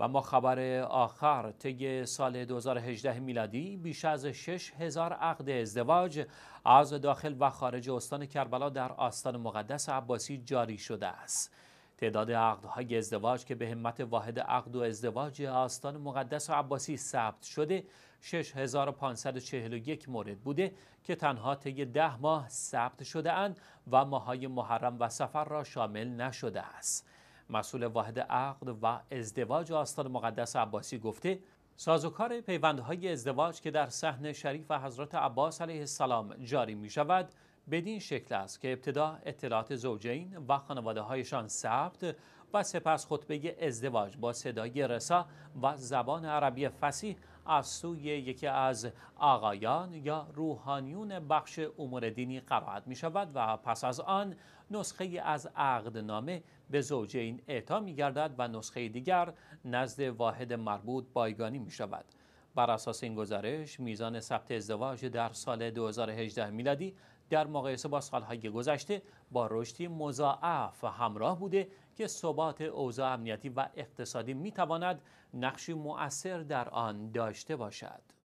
و ما خبر آخر طی سال 2018 میلادی بیش از 6 هزار عقد ازدواج از داخل و خارج استان کربلا در آستان مقدس عباسی جاری شده است تعداد عقدهای ازدواج که به همت واحد عقد و ازدواج آستان مقدس عباسی ثبت شده 6541 مورد بوده که تنها طی ده ماه ثبت شده اند و ماهای محرم و سفر را شامل نشده است. مسئول واحد عقد و ازدواج آستان مقدس عباسی گفته سازوکار پیوندهای ازدواج که در صحن شریف حضرت عباس علیه السلام جاری می شود بدین شکل است که ابتدا اطلاعات زوجین و خانواده هایشان ثبت و سپس خطبه ازدواج با صدای رسا و زبان عربی فسیح از سوی یکی از آقایان یا روحانیون بخش امور دینی قرائت می شود و پس از آن نسخه از عقدنامه به زوجین اعطا می گردد و نسخه دیگر نزد واحد مربوط بایگانی می شود. بر اساس این گزارش میزان ثبت ازدواج در سال 2018 میلادی در مقایسه با سالهای گذشته با رشدی مضاعف همراه بوده که ثبات اوضاع امنیتی و اقتصادی میتواند نقشی مؤثر در آن داشته باشد.